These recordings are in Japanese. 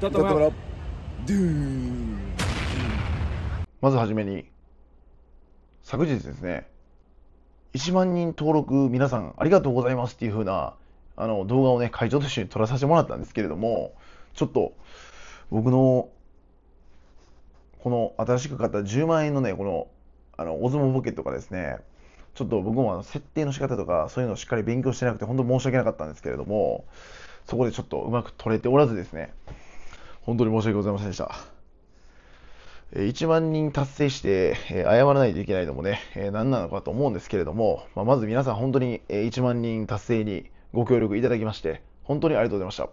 歌ってドゥーンまずはじめに昨日ですね1万人登録皆さんありがとうございますっていう風なあの動画をね会場と一緒に撮らさせてもらったんですけれどもちょっと僕のこの新しく買った10万円のねこのあのお相撲ボケとかですねちょっと僕もあの設定の仕方とかそういうのをしっかり勉強してなくて本当申し訳なかったんですけれどもそこでちょっとうまく撮れておらずですね本当に申し訳ございませんでした。1万人達成して、謝らないといけないのもね、何なのかと思うんですけれども、ままず皆さん本当に1万人達成にご協力いただきまして、本当にありがとうございました。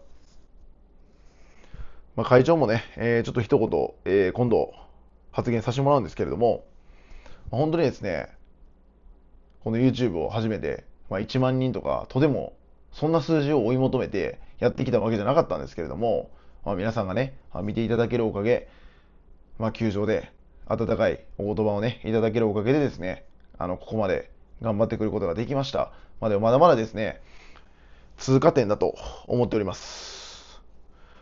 まあ、会長もね、ちょっと一言、今度発言させてもらうんですけれども、本当にですね、この YouTube を始めて、ま1万人とか、とてもそんな数字を追い求めてやってきたわけじゃなかったんですけれども、まあ、皆さんがね、見ていただけるおかげ、まあ、球場で温かいお言葉をね、いただけるおかげでですね、あの、ここまで頑張ってくることができました。まあ、でもまだまだですね、通過点だと思っております。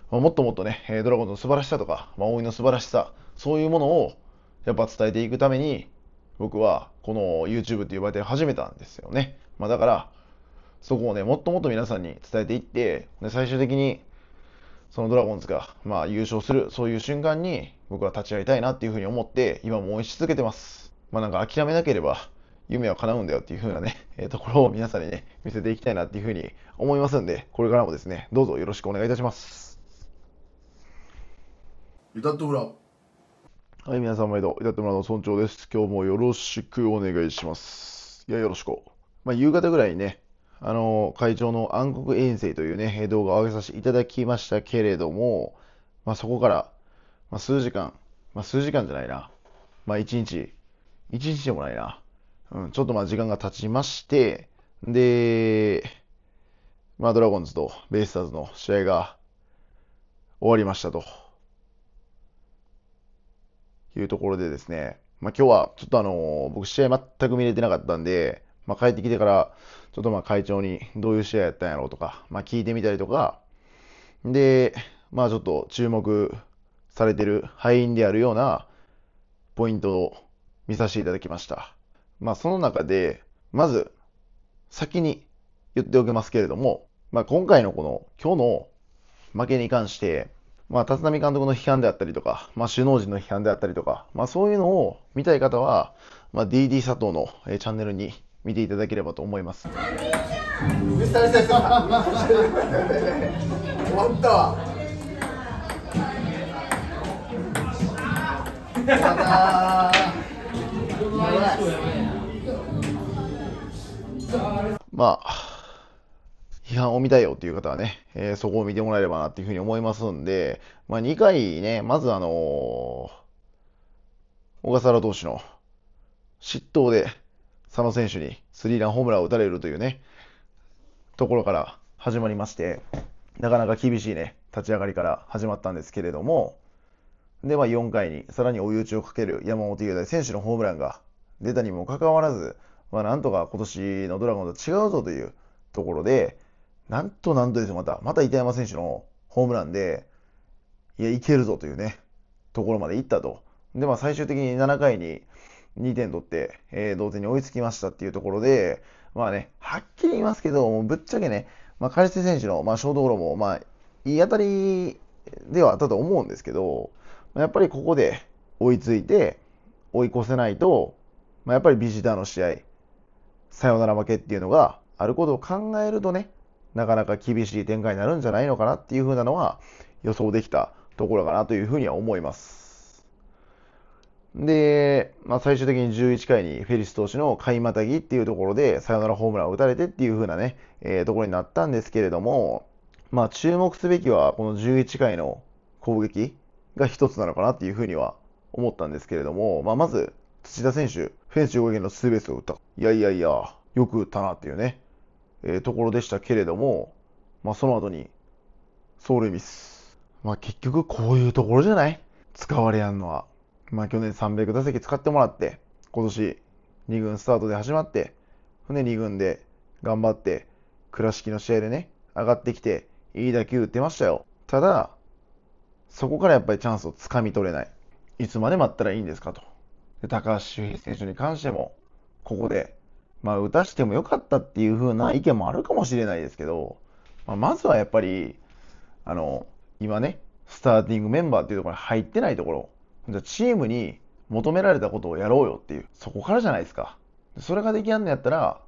まあ、もっともっとね、ドラゴンの素晴らしさとか、まあ、大井の素晴らしさ、そういうものをやっぱ伝えていくために、僕はこの YouTube っていう媒体を始めたんですよね。まあ、だから、そこをね、もっともっと皆さんに伝えていって、で最終的にそのドラゴンズが、まあ、優勝する、そういう瞬間に僕は立ち会いたいなっていうふうに思って、今も応援し続けてます。まあ、なんか諦めなければ夢は叶うんだよっていうふうなね、えー、ところを皆さんにね、見せていきたいなっていうふうに思いますんで、これからもですね、どうぞよろしくお願いいたします。はい、皆さん毎度、ゆたとむの村長です。今日もよろしくお願いします。いや、よろしく。まあ、夕方ぐらいにね、あの、会長の暗黒遠征というね、動画を上げさせていただきましたけれども、まあ、そこから、まあ、数時間、まあ、数時間じゃないな、まあ、一日、一日でもないな、うん、ちょっとまあ、時間が経ちまして、で、まあ、ドラゴンズとベイスターズの試合が終わりましたと。いうところでですね、まあ、今日はちょっとあの僕試合全く見れてなかったんで、まあ、帰ってきてから、ちょっとまあ会長にどういう試合やったんやろうとか、まあ、聞いてみたりとか、で、まあちょっと注目されてる敗因であるようなポイントを見させていただきました。まあその中で、まず先に言っておきますけれども、まあ今回のこの今日の負けに関して、まあ立浪監督の批判であったりとか、まあ首脳陣の批判であったりとか、まあそういうのを見たい方は、まあ DD 佐藤のチャンネルに見ていただければと思います。まあ、批判を見たいよっていう方はね、えー、そこを見てもらえればなっていうふうに思いますんで、まあ、2回ね、まずあのー、小笠原投手の失投で、佐野選手にスリーランホームランを打たれるというね、ところから始まりまして、なかなか厳しいね、立ち上がりから始まったんですけれども、で、まあ、4回にさらに追い打ちをかける山本雄大選手のホームランが出たにもかかわらず、まあ、なんとか今年のドラゴンと違うぞというところで、なんとなんとですよ、また、また板山選手のホームランで、いや、いけるぞというね、ところまで行ったと。で、まあ、最終的に7回に2点取って、えー、同点に追いつきましたっていうところで、まあね、はっきり言いますけど、もうぶっちゃけね、まあ、カリステ選手の、まあ、ショートゴロも、まあ、いい当たりではあったと思うんですけど、やっぱりここで追いついて、追い越せないと、まあ、やっぱりビジターの試合、サヨナラ負けっていうのがあることを考えるとね、なかなか厳しい展開になるんじゃないのかなっていうふうなのは予想できたところかなというふうには思います。で、まあ、最終的に11回にフェリス投手の買いまたぎっていうところでサヨナラホームランを打たれてっていう風なね、えー、ところになったんですけれども、まあ、注目すべきはこの11回の攻撃が一つなのかなっていう風には思ったんですけれども、まあ、まず土田選手、フェンス横5のスーベースを打った。いやいやいや、よく打ったなっていうね、えー、ところでしたけれども、まあ、その後に走塁ミス。まあ、結局こういうところじゃない使われやんのは。まあ去年300打席使ってもらって、今年2軍スタートで始まって、船2軍で頑張って、倉敷の試合でね、上がってきて、いい打球打ってましたよ。ただ、そこからやっぱりチャンスをつかみ取れない。いつまで待ったらいいんですかと。で高橋周平選手に関しても、ここで、まあ、打たしてもよかったっていう風な意見もあるかもしれないですけど、まあ、まずはやっぱり、あの、今ね、スターティングメンバーっていうところに入ってないところ、じゃあチームに求められたことをやろうよっていう、そこからじゃないですか。それができやんのやったら、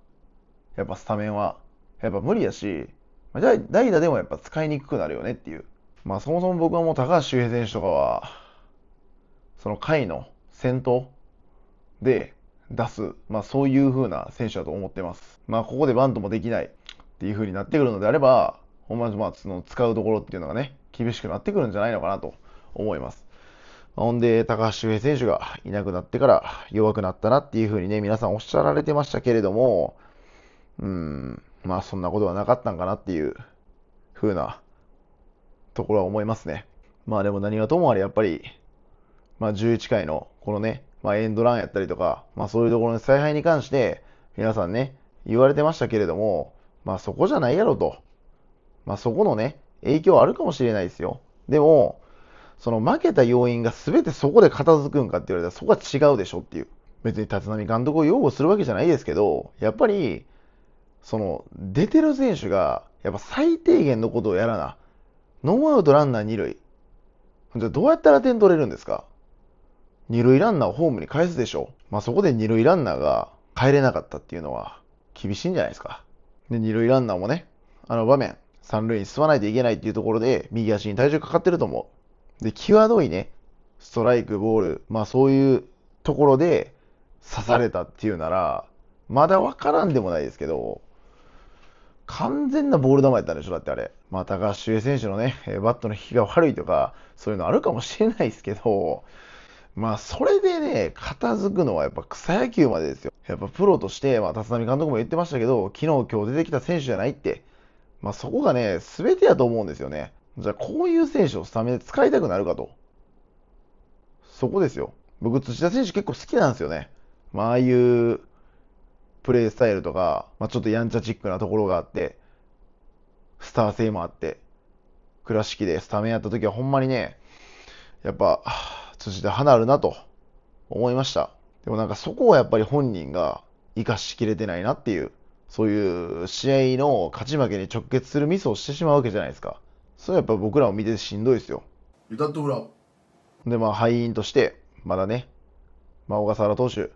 やっぱスタメンは、やっぱ無理やし、代打でもやっぱ使いにくくなるよねっていう。まあそもそも僕はもう高橋周平選手とかは、その下位の先頭で出す、まあそういう風な選手だと思ってます。まあここでバントもできないっていう風になってくるのであれば、ほんま、まあ、その使うところっていうのがね、厳しくなってくるんじゃないのかなと思います。ほんで、高橋周平選手がいなくなってから弱くなったなっていうふうにね、皆さんおっしゃられてましたけれども、うん、まあそんなことはなかったんかなっていうふうなところは思いますね。まあでも何はともあれやっぱり、まあ11回のこのね、まあエンドランやったりとか、まあそういうところの采配に関して皆さんね、言われてましたけれども、まあそこじゃないやろと。まあそこのね、影響あるかもしれないですよ。でも、その負けた要因が全てそこで片付くんかって言われたらそこは違うでしょっていう。別に立浪監督を擁護するわけじゃないですけど、やっぱり、その、出てる選手が、やっぱ最低限のことをやらな。ノーアウトランナー二塁。じゃどうやったら点取れるんですか二塁ランナーをホームに返すでしょ。まあ、そこで二塁ランナーが帰れなかったっていうのは厳しいんじゃないですか。で、二塁ランナーもね、あの場面、三塁に進まないといけないっていうところで、右足に体重かかってると思う。で、際どいね、ストライク、ボール、まあそういうところで刺されたっていうなら、まだ分からんでもないですけど、完全なボール球やったんでしょだってあれ。まあ、高橋周平選手のね、バットの引きが悪いとか、そういうのあるかもしれないですけど、まあ、それでね、片付くのはやっぱ草野球までですよ。やっぱプロとして、まあ、立浪監督も言ってましたけど、昨日今日出てきた選手じゃないって、まあ、そこがね、全てやと思うんですよね。じゃあこういう選手をスタメンで使いたくなるかと。そこですよ。僕、土田選手結構好きなんですよね。まあ、ああいうプレースタイルとか、まあ、ちょっとやんちゃチックなところがあって、スター性もあって、倉敷でスタメンやった時はほんまにね、やっぱ、土田花あるなと思いました。でもなんかそこをやっぱり本人が生かしきれてないなっていう、そういう試合の勝ち負けに直結するミスをしてしまうわけじゃないですか。それはやっぱ僕らを見ててしんどいですよ。ユタットフで、まあ、敗因として、まだね、まあ、小笠原投手、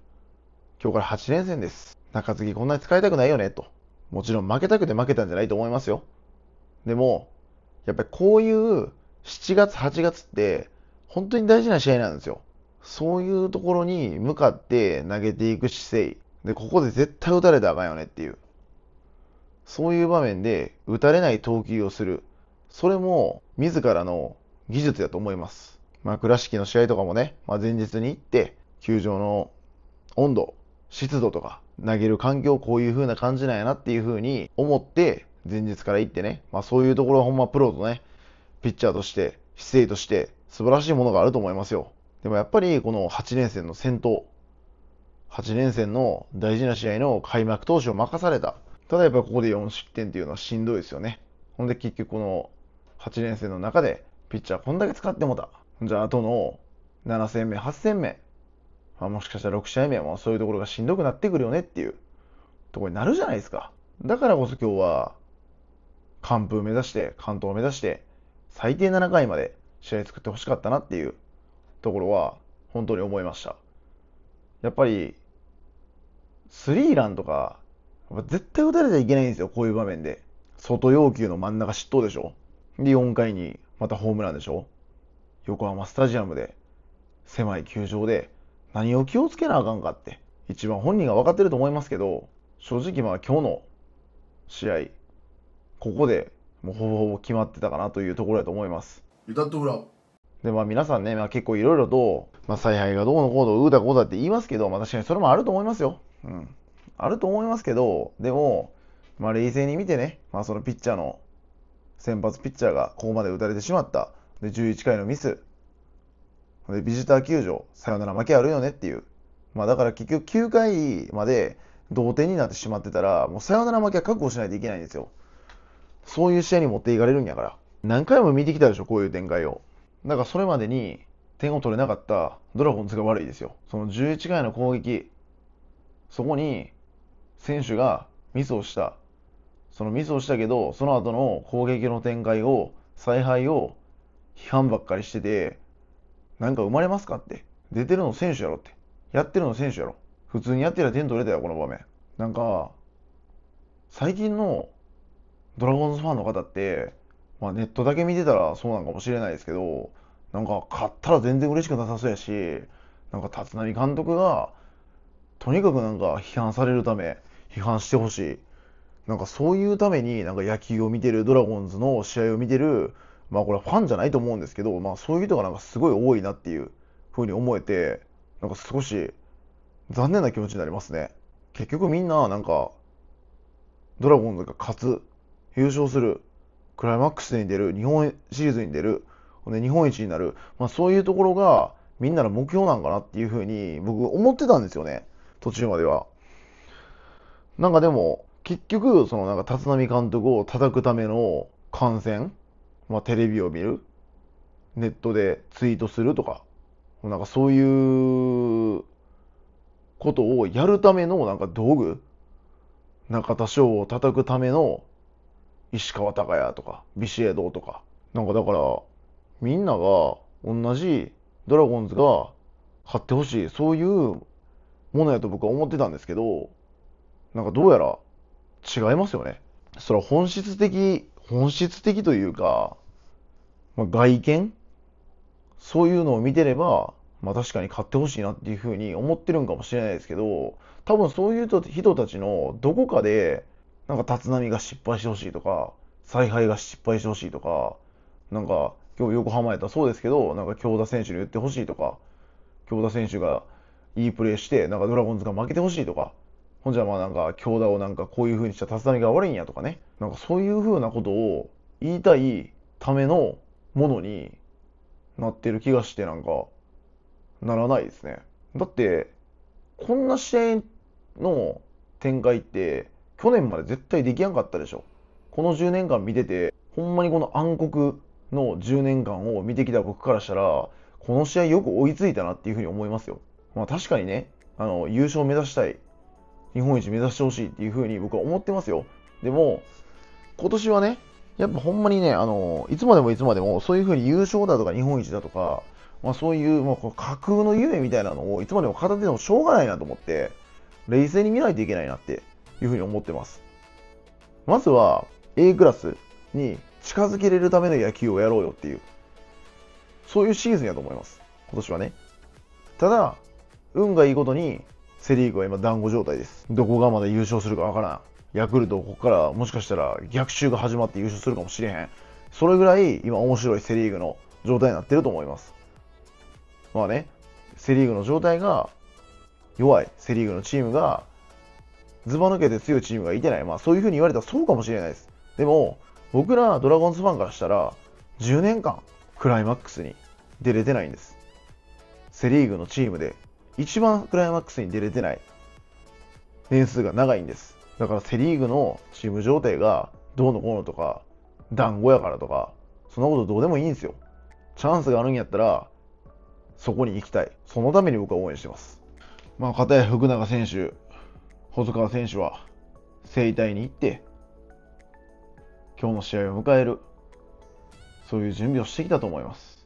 今日から8連戦です。中継ぎこんなに使いたくないよね、と。もちろん負けたくて負けたんじゃないと思いますよ。でも、やっぱりこういう7月、8月って、本当に大事な試合なんですよ。そういうところに向かって投げていく姿勢。で、ここで絶対打たれたらあかんよねっていう。そういう場面で打たれない投球をする。それも自らの技術だと思います。まあ、倉敷の試合とかもね、まあ、前日に行って、球場の温度、湿度とか、投げる環境、こういう風な感じなんやなっていう風に思って、前日から行ってね、まあ、そういうところはほんまプロとね、ピッチャーとして、姿勢として、素晴らしいものがあると思いますよ。でもやっぱり、この8連戦の先頭、8連戦の大事な試合の開幕投手を任された。ただやっぱここで4失点っていうのはしんどいですよね。ほんで結局この8年生の中で、ピッチャーこんだけ使ってもた。じゃあ、あとの7戦目、8戦目、まあ、もしかしたら6試合目はそういうところがしんどくなってくるよねっていうところになるじゃないですか。だからこそ今日は、完封目指して、関東目指して、最低7回まで試合作ってほしかったなっていうところは、本当に思いました。やっぱり、スリーランとか、絶対打たれちゃいけないんですよ、こういう場面で。外要求の真ん中執刀でしょ。で、4回にまたホームランでしょ横浜スタジアムで、狭い球場で、何を気をつけなあかんかって、一番本人が分かってると思いますけど、正直まあ今日の試合、ここでもうほぼほぼ決まってたかなというところだと思います。で、まあ皆さんね、まあ、結構いろいろと、まあ、采配がどうのこうの、うーだこうだって言いますけど、まあ、確かにそれもあると思いますよ。うん。あると思いますけど、でも、まあ冷静に見てね、まあそのピッチャーの先発ピッチャーがここまで打たれてしまった。で、11回のミス。で、ビジター球場、サヨナラ負けあるよねっていう。まあだから結局9回まで同点になってしまってたら、もうサヨナラ負けは覚悟しないといけないんですよ。そういう試合に持っていかれるんやから。何回も見てきたでしょ、こういう展開を。だからそれまでに点を取れなかったドラゴンズが悪いですよ。その11回の攻撃、そこに選手がミスをした。そのミスをしたけど、その後の攻撃の展開を、采配を批判ばっかりしてて、なんか生まれますかって。出てるの選手やろって。やってるの選手やろ。普通にやってりゃ点取れたよ、この場面。なんか、最近のドラゴンズファンの方って、まあ、ネットだけ見てたらそうなのかもしれないですけど、なんか勝ったら全然嬉しくなさそうやし、なんか立浪監督が、とにかくなんか批判されるため、批判してほしい。なんかそういうためになんか野球を見てるドラゴンズの試合を見てるまあこれはファンじゃないと思うんですけど、まあ、そういう人がなんかすごい多いなっていうふうに思えてなんか少し残念な気持ちになりますね。結局みんななんかドラゴンズが勝つ優勝するクライマックスに出る日本シリーズに出る日本一になる、まあ、そういうところがみんなの目標なんかなっていうふうに僕思ってたんですよね途中までは。なんかでも結局、そのなんか立浪監督を叩くための観戦、まあ、テレビを見る、ネットでツイートするとか、なんかそういうことをやるためのなんか道具、中田翔を叩くための石川隆也とか、ビシエドとか、なんかだから、みんなが同じドラゴンズが買ってほしい、そういうものやと僕は思ってたんですけど、なんかどうやら違いますよね。それは本質的、本質的というか、まあ、外見そういうのを見てれば、まあ確かに買ってほしいなっていうふうに思ってるんかもしれないですけど、多分そういう人たちのどこかで、なんか立浪が失敗してほしいとか、采配が失敗してほしいとか、なんか今日横浜やったらそうですけど、なんか京田選手に言ってほしいとか、京田選手がいいプレーして、なんかドラゴンズが負けてほしいとか、ほんじゃまあなんか、京田をなんかこういう風にしたら立浪が悪いんやとかね。なんかそういう風なことを言いたいためのものになってる気がしてなんか、ならないですね。だって、こんな試合の展開って、去年まで絶対できなかったでしょ。この10年間見てて、ほんまにこの暗黒の10年間を見てきた僕からしたら、この試合よく追いついたなっていうふうに思いますよ。まあ確かにね、あの、優勝目指したい日本一目指してほしいっていうふうに僕は思ってますよ。でも、今年はね、やっぱほんまにね、あの、いつまでもいつまでも、そういうふうに優勝だとか日本一だとか、まあそういう、まあ、架空の夢みたいなのをいつまでも片手でもしょうがないなと思って、冷静に見ないといけないなっていうふうに思ってます。まずは A クラスに近づけれるための野球をやろうよっていう、そういうシーズンやと思います。今年はね。ただ、運がいいことに、セ・リーグは今団子状態です。どこがまだ優勝するかわからん。ヤクルト、ここからもしかしたら逆襲が始まって優勝するかもしれへん。それぐらい今面白いセ・リーグの状態になってると思います。まあね、セ・リーグの状態が弱い、セ・リーグのチームがずば抜けて強いチームがいてない。まあそういうふうに言われたらそうかもしれないです。でも、僕らドラゴンズファンからしたら、10年間クライマックスに出れてないんです。セ・リーグのチームで一番クライマックスに出れてない年数が長いんです。だからセ・リーグのチーム状態がどうのこうのとか、団子やからとか、そんなことどうでもいいんですよ。チャンスがあるんやったら、そこに行きたい。そのために僕は応援してます。まあ、片や福永選手、細川選手は、整体に行って、今日の試合を迎える、そういう準備をしてきたと思います。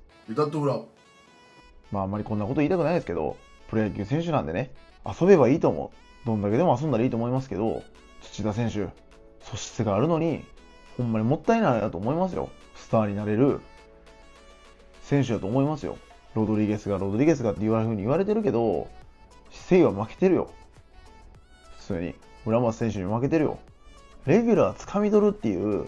まあ、あんまりこんなこと言いたくないですけど、プロ野球選手なんでね、遊べばいいと思う。どんだけでも遊んだらいいと思いますけど、土田選手、素質があるのに、ほんまにもったいないなと思いますよ。スターになれる選手だと思いますよ。ロドリゲスがロドリゲスがって言われるふうに言われてるけど、誠意は負けてるよ。普通に。村松選手に負けてるよ。レギュラー掴み取るっていう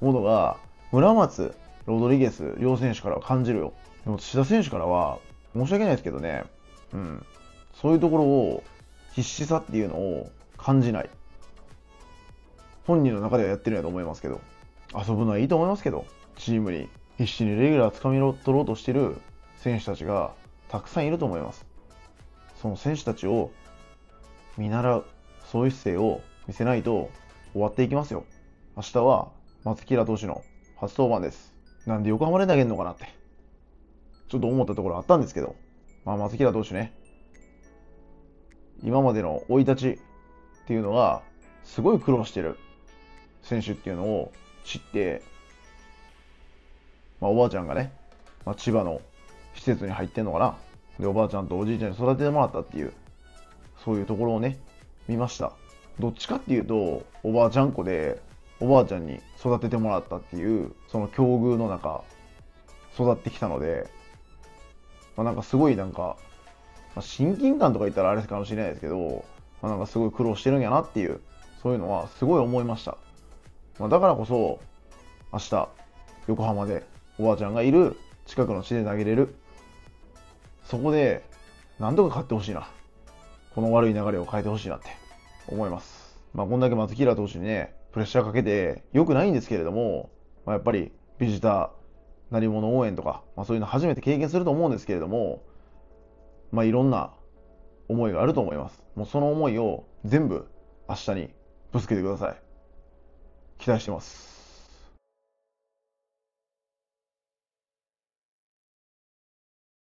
ものが、村松、ロドリゲス、両選手からは感じるよ。でも、土田選手からは、申し訳ないですけどね、うん、そういうところを必死さっていうのを感じない本人の中ではやってるんやと思いますけど遊ぶのはいいと思いますけどチームに必死にレギュラーつかみ取ろうとしてる選手たちがたくさんいると思いますその選手たちを見習うそういう姿勢を見せないと終わっていきますよ明日は松平投手の初登板ですなんで横浜で投げるのかなってちょっと思ったところあったんですけどまあ、松平投手ね、今までの生い立ちっていうのが、すごい苦労してる選手っていうのを知って、まあ、おばあちゃんがね、まあ、千葉の施設に入ってんのかな。で、おばあちゃんとおじいちゃんに育ててもらったっていう、そういうところをね、見ました。どっちかっていうと、おばあちゃん子で、おばあちゃんに育ててもらったっていう、その境遇の中、育ってきたので、まあ、なんかすごいなんか、まあ、親近感とか言ったらあれかもしれないですけど、まあ、なんかすごい苦労してるんやなっていう、そういうのはすごい思いました。まあ、だからこそ、明日、横浜でおばあちゃんがいる近くの地で投げれる。そこで、なんとか勝ってほしいな。この悪い流れを変えてほしいなって思います。まあ、こんだけ松平投手にね、プレッシャーかけて良くないんですけれども、まあ、やっぱりビジター、鳴り物応援とか、まあ、そういうの初めて経験すると思うんですけれども、まあ、いろんな思いがあると思います。もうその思いを全部明日にぶつけてください。期待してます。